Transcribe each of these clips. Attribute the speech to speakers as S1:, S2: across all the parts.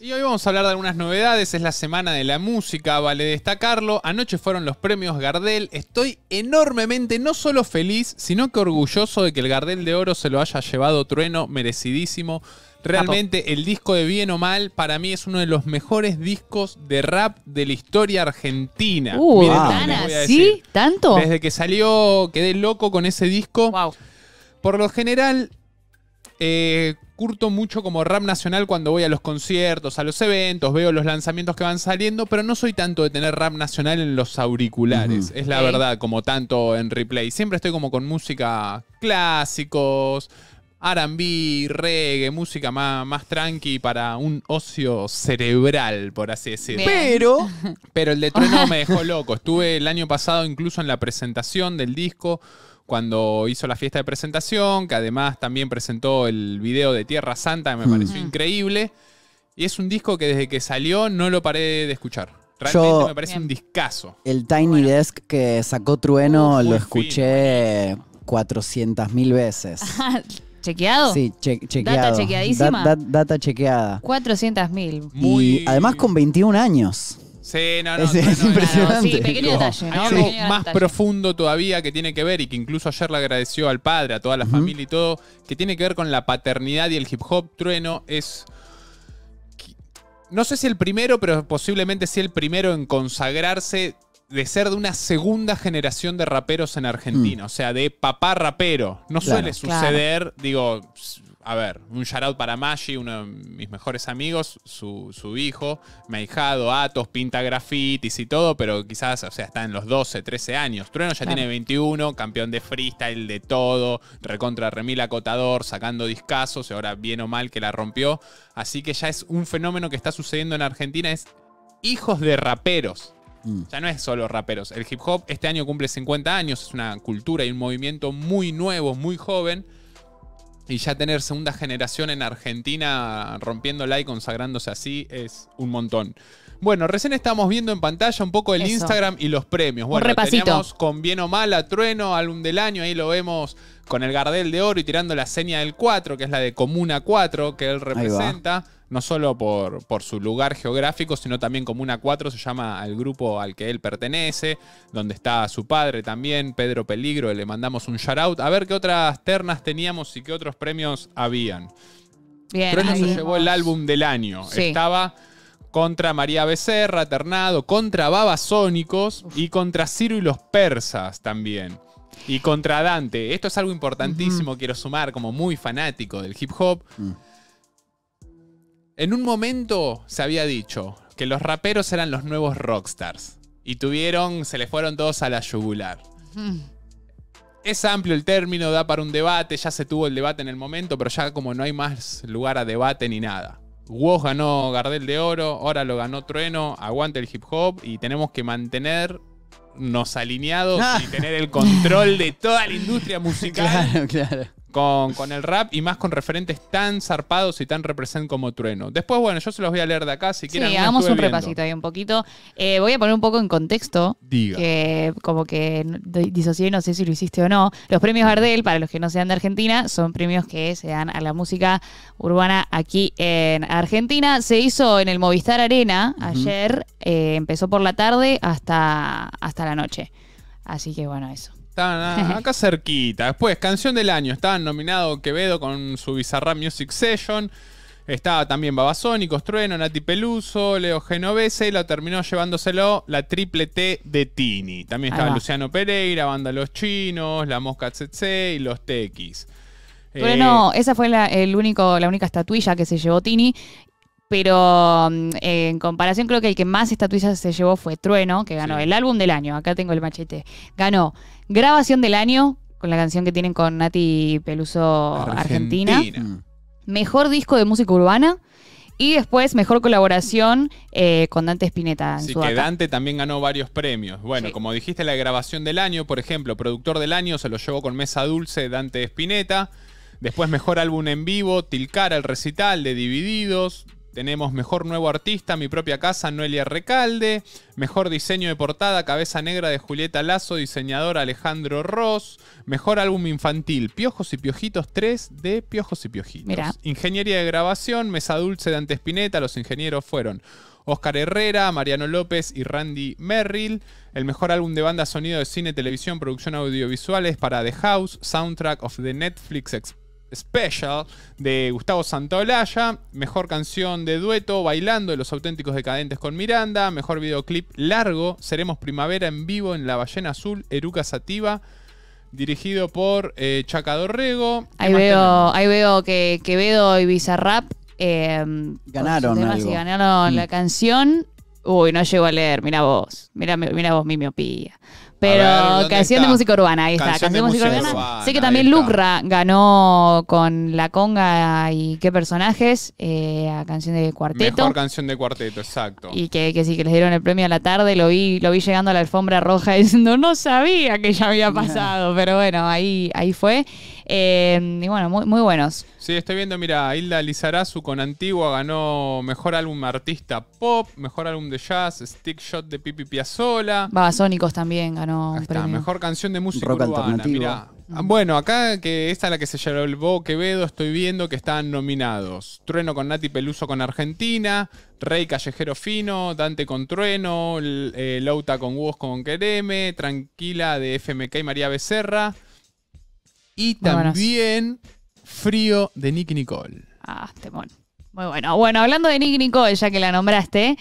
S1: Y hoy vamos a hablar de algunas novedades, es la semana de la música, vale destacarlo. Anoche fueron los premios Gardel, estoy enormemente no solo feliz, sino que orgulloso de que el Gardel de Oro se lo haya llevado trueno, merecidísimo. Realmente el disco de Bien o Mal para mí es uno de los mejores discos de rap de la historia argentina. Uh, ¿Tan así? ¿Tanto? Desde que salió quedé loco con ese disco. Por lo general, eh, curto mucho como rap nacional cuando voy a los conciertos, a los eventos, veo los lanzamientos que van saliendo, pero no soy tanto de tener rap nacional en los auriculares, es la verdad, como tanto en replay. Siempre estoy como con música clásicos, RB, reggae, música más, tranqui para un ocio cerebral, por así decirlo. Pero. Pero el de Trueno me dejó loco. Estuve el año pasado incluso en la presentación del disco cuando hizo la fiesta de presentación, que además también presentó el video de Tierra Santa, que me mm. pareció mm. increíble. Y es un disco que desde que salió no lo paré de escuchar. Realmente me parece un discazo. El Tiny Desk que sacó Trueno uh, lo escuché 400.000 veces.
S2: ¿Chequeado? Sí,
S1: chequeado. ¿Data chequeadísima? data chequeada.
S2: 400.000.
S1: Y además con 21 años. Sí, no, no. Es, impresionante. sí, pequeño detalle, algo más profundo todavía que tiene que ver y que incluso ayer le agradeció al padre, a toda la familia y todo, que tiene que ver con la paternidad y el hip hop. Trueno es no sé si el primero, pero posiblemente sí el primero en consagrarse de ser de una segunda generación de raperos en Argentina. Mm. O sea, de papá rapero. No suele suceder, digo, a ver, un shoutout para Maggi, uno de mis mejores amigos, su, su hijo, hijado, Atos, pinta grafitis y todo, pero quizás, o sea, está en los 12, 13 años. Trueno ya tiene 21, campeón de freestyle, de todo, recontra remil acotador, sacando discazos, y ahora bien o mal que la rompió. Así que ya es un fenómeno que está sucediendo en Argentina, es hijos de raperos. Mm. Ya no es solo raperos. El hip hop este año cumple 50 años, es una cultura y un movimiento muy nuevo, muy joven y ya tener segunda generación en Argentina rompiéndola y consagrándose así es un montón. Bueno, recién estamos viendo en pantalla un poco el Instagram y los premios. Bueno, teníamos con bien o mal a Trueno, álbum del año, ahí lo vemos con el Gardel de Oro y tirando la seña del 4, que es la de Comuna 4, que él representa no solo por, por su lugar geográfico, sino también como una cuatro se llama al grupo al que él pertenece, donde está su padre también, Pedro Peligro, le mandamos un shout out. A ver qué otras ternas teníamos y qué otros premios habían.
S2: Bien, Trueno se llevó el
S1: álbum del año. Estaba contra María Becerra, Ternado, contra Babasónicos y contra Ciro y los Persas también. Y contra Dante. Esto es algo importantísimo, quiero sumar, como muy fanático del hip hop. Mm. En un momento se había dicho que los raperos eran los nuevos rockstars. Y tuvieron, se les fueron todos a la yugular. Es amplio el término, da para un debate, ya se tuvo el debate en el momento, pero ya como no hay más lugar a debate ni nada. Woz ganó Gardel de Oro, ahora lo ganó Trueno, aguante el hip hop y tenemos que mantenernos alineados ah. y tener el control de toda la industria musical. Claro, claro con, el rap y más con referentes tan zarpados y tan represent como Trueno. Después, bueno, yo se los voy a leer de acá si quieren. Sí, hagamos un repasito
S2: ahí un poquito. Eh, voy a poner un poco en contexto. Diga. Que como que disocié, no sé si lo hiciste o no. Los premios Gardel, para los que no sean de Argentina, son premios que se dan a la música urbana aquí en Argentina. Se hizo en el Movistar Arena ayer, eh, empezó por la tarde hasta, hasta la noche. Así que bueno, eso.
S1: Estaban acá cerquita. Después, canción del año. Estaban nominado Quevedo con su Bizarra Music Session. Estaba también Babasónicos, Trueno, Nati Peluso, Leo Genovese, y lo terminó llevándoselo la triple T de Tini. También estaba Luciano Pereira, Banda Los Chinos, La Mosca Tsetse y Los Tequis. pero eh,
S2: esa fue la, el único, la única estatuilla que se llevó Tini. Pero mm, en comparación, creo que el que más estatuillas se llevó fue Trueno, que ganó el álbum del año. Acá tengo el machete. Ganó Grabación del año, con la canción que tienen con Nati Peluso Argentina. Mm. Mejor disco de música urbana. Y después, mejor colaboración eh, con Dante Espineta. En que
S1: Dante también ganó varios premios. Bueno, como dijiste, la grabación del año, por ejemplo, productor del año se lo llevó con Mesa Dulce Dante Spinetta. Después, mejor álbum en vivo, Tilcara, el recital de Divididos. Tenemos Mejor Nuevo Artista, Mi Propia Casa, Noelia Recalde. Mejor Diseño de Portada, Cabeza Negra de Julieta Lazo, diseñador Alejandro Ross. Mejor Álbum Infantil, Piojos y Piojitos 3 de Piojos y Piojitos. Ingeniería de Grabación, Mesa Dulce de Antespineta. Los ingenieros fueron Oscar Herrera, Mariano López y Randy Merrill. El mejor álbum de banda sonido de cine, televisión, producción audiovisuales para The House, Soundtrack of the Netflix Special de Gustavo Santaolalla, mejor canción de dueto, Bailando de los auténticos decadentes con Miranda, mejor videoclip largo, Seremos Primavera en vivo en La Ballena Azul, Eruca Sativa, dirigido por eh, Chaca Ahí
S2: veo, que Quevedo y Bizarrap eh, ganaron. ganaron la mm. canción. Uy, no llego a leer, mira vos, mira, mira vos mi miopía. Pero canción de música urbana, ahí está. Canción de música urbana. sé que también Lucra ganó con La Conga y qué personajes eh, a canción de cuarteto. Mejor
S1: canción de cuarteto, exacto. Y
S2: que, sí, que les dieron el premio a la tarde. Lo vi, lo vi llegando a la alfombra roja diciendo, no sabía que ya había pasado. pero bueno, ahí, ahí fue. Eh, y bueno, muy, muy buenos.
S1: Sí, estoy viendo, mira, Hilda Lizarazu con Antigua ganó mejor álbum artista pop, mejor álbum de jazz, stick shot de Pipi Piazzola.
S2: Babasónicos también
S1: ganó ganó mejor canción de música ah, Bueno, acá que esta es la que se llevó Quevedo, estoy viendo que están nominados. Trueno con Nati Peluso con Argentina, Rey Callejero Fino, Dante con Trueno, eh, Lauta con Hugo con Quereme, Tranquila de FMK y María Becerra. Y también Frío de Nick Nicole. Ah, temón. Este,
S2: Muy bueno. Bueno, hablando de Nick Nicole, ya que la nombraste,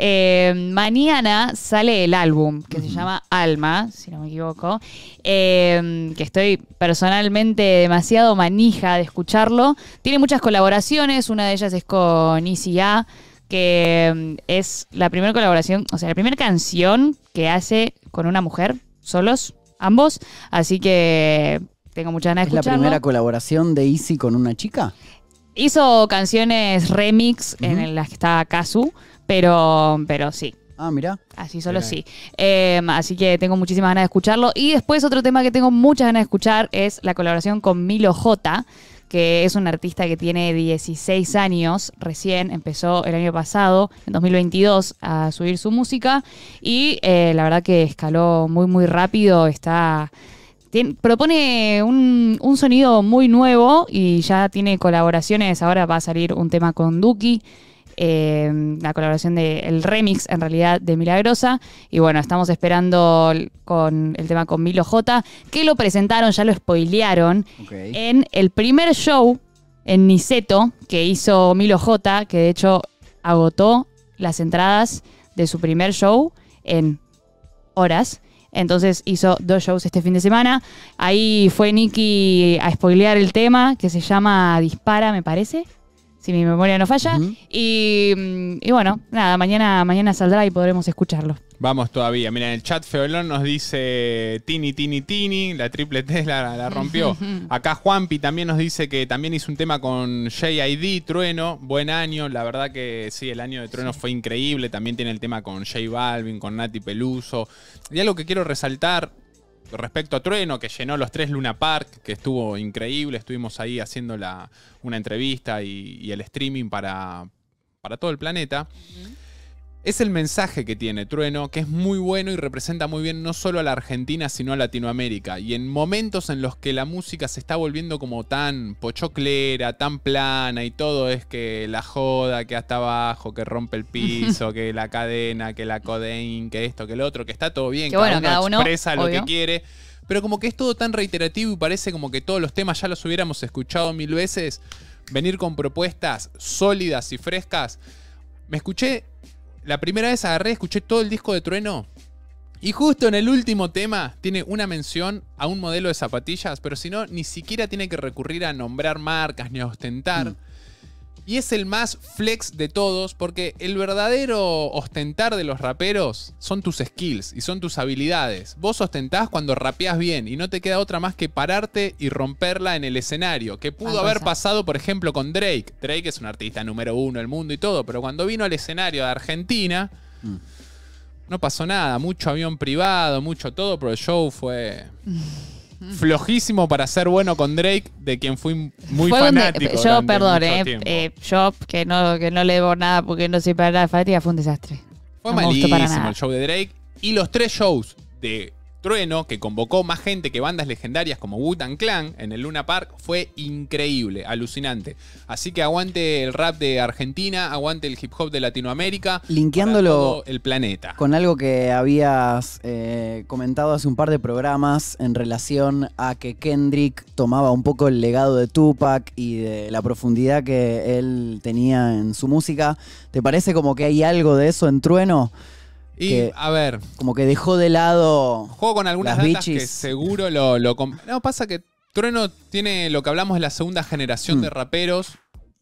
S2: eh, mañana sale el álbum que se llama Alma, si no me equivoco, eh, que estoy personalmente demasiado manija de escucharlo. Tiene muchas colaboraciones, una de ellas es con Easy A, que mm, es la primera colaboración, o sea, la primera canción que hace con una mujer, solos, ambos. Así que tengo muchas ganas de escucharlo. ¿Es la primera
S1: colaboración de Easy con una chica?
S2: Hizo canciones remix en las que estaba Kazu. Pero, pero sí. Ah, mira. Así solo sí. Em, así que tengo muchísimas ganas de escucharlo. Y después otro tema que tengo muchas ganas de escuchar es la colaboración con Milo J, que es un artista que tiene 16 años, recién empezó el año pasado, en 2022, a subir su música. Y eh, la verdad que escaló muy, muy rápido, está... propone un, un, sonido muy nuevo y ya tiene colaboraciones. Ahora va a salir un tema con Duki, eh, la colaboración del remix en realidad de Milagrosa. Y bueno, estamos esperando con el tema con Milo J, que lo presentaron, ya lo spoilearon, en el primer show en Niceto que hizo Milo J, que de hecho agotó las entradas de su primer show en horas. Entonces hizo dos shows este fin de semana. Ahí fue Nicky a spoilear el tema que se llama Dispara, me parece si mi memoria no falla. Mm, y, bueno, nada, mañana, mañana saldrá y podremos escucharlo.
S1: Vamos todavía. Mira, en el chat Feolón nos dice Tini, Tini, Tini, la triple T la, rompió. Acá Juanpi también nos dice que también hizo un tema con JID, Trueno, buen año. La verdad que sí, el año de Trueno fue increíble. También tiene el tema con J Balvin, con Nati Peluso. Y algo que quiero resaltar, respecto a Trueno, que llenó los tres Luna Park, que estuvo increíble. Estuvimos ahí haciendo la, una entrevista y, el streaming para, todo el planeta. Es el mensaje que tiene Trueno, que es muy bueno y representa muy bien no solo a la Argentina, sino a Latinoamérica. Y en momentos en los que la música se está volviendo como tan pochoclera, tan plana y todo es que la joda, que hasta abajo, que rompe el piso, que la cadena, que la codein, que esto, que lo otro, que está todo bien, que cada, uno expresa lo que quiere pero como que es todo tan reiterativo y parece como que todos los temas ya los hubiéramos escuchado mil veces, venir con propuestas sólidas y frescas. Me escuché la primera vez agarré, escuché todo el disco de Trueno. Y justo en el último tema tiene una mención a un modelo de zapatillas, pero si no, ni siquiera tiene que recurrir a nombrar marcas ni a ostentar. Mm. Y es el más flex de todos porque el verdadero ostentar de los raperos son tus skills y son tus habilidades. Vos ostentás cuando rapeás bien y no te queda otra más que pararte y romperla en el escenario. Que pudo haber pasado, por ejemplo, con Drake. Drake es un artista número uno del mundo y todo, pero cuando vino al escenario de Argentina... Mm. no pasó nada, mucho avión privado, mucho todo, pero el show fue flojísimo para ser bueno con Drake, de quien fui muy fanático. yo, perdón, eh,
S2: eh, yo que no, que no le debo nada porque no soy para nada fanática, fue un desastre.
S1: Fue malísimo el show de Drake. Y los tres shows de Trueno, que convocó más gente que bandas legendarias como wu Clan en el Luna Park, fue increíble, alucinante. Así que aguante el rap de Argentina, aguante el hip hop de Latinoamérica, linkeándolo el planeta. Con algo que habías eh, comentado hace un par de programas en relación a que Kendrick tomaba un poco el legado de Tupac y de la profundidad que él tenía en su música. ¿Te parece como que hay algo de eso en Trueno? Y, a ver. Como que dejó de lado. Juego con algunas las que seguro lo, lo. No, pasa que Trueno tiene lo que hablamos de la segunda generación mm. de raperos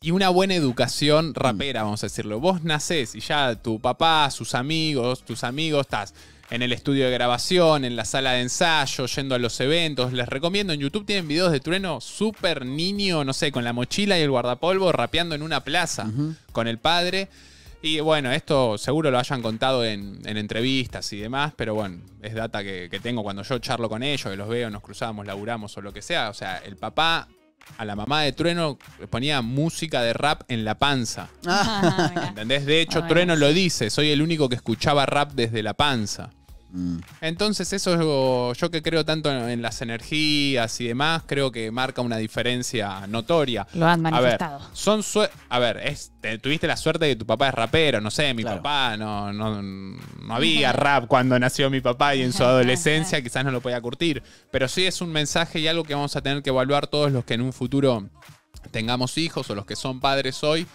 S1: y una buena educación mm. rapera, vamos a decirlo. Vos nacés y ya tu papá, sus amigos, tus amigos, estás en el estudio de grabación, en la sala de ensayo, yendo a los eventos. Les recomiendo, en YouTube tienen videos de Trueno súper niño, no sé, con la mochila y el guardapolvo, rapeando en una plaza con el padre. Y bueno, esto seguro lo hayan contado en, entrevistas y demás, pero bueno, es data que, tengo cuando yo charlo con ellos, que los veo, nos cruzamos, laburamos o lo que sea. O sea, el papá a la mamá de Trueno le ponía música de rap en la panza. Ah, ¿Entendés? De hecho, ah, Trueno lo dice, soy el único que escuchaba rap desde la panza. Entonces eso yo que creo tanto en, las energías y demás, creo que marca una diferencia notoria. Lo han manifestado. A ver, son a ver tuviste la suerte de que tu papá es rapero, no sé, mi papá no, no, no había rap cuando nació mi papá y en su adolescencia quizás no lo podía curtir, pero sí es un mensaje y algo que vamos a tener que evaluar todos los que en un futuro tengamos hijos o los que son padres hoy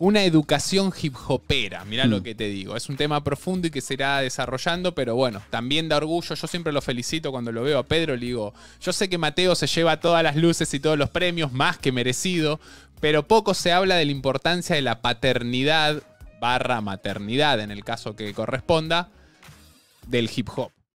S1: una educación hip hopera. Mirá lo mm. que te digo. Es un tema profundo y que se irá desarrollando, pero bueno, también da orgullo. Yo siempre lo felicito cuando lo veo a Pedro. Le digo, yo sé que Mateo se lleva todas las luces y todos los premios, más que merecido, pero poco se habla de la importancia de la paternidad barra maternidad, en el caso que corresponda, del hip hop.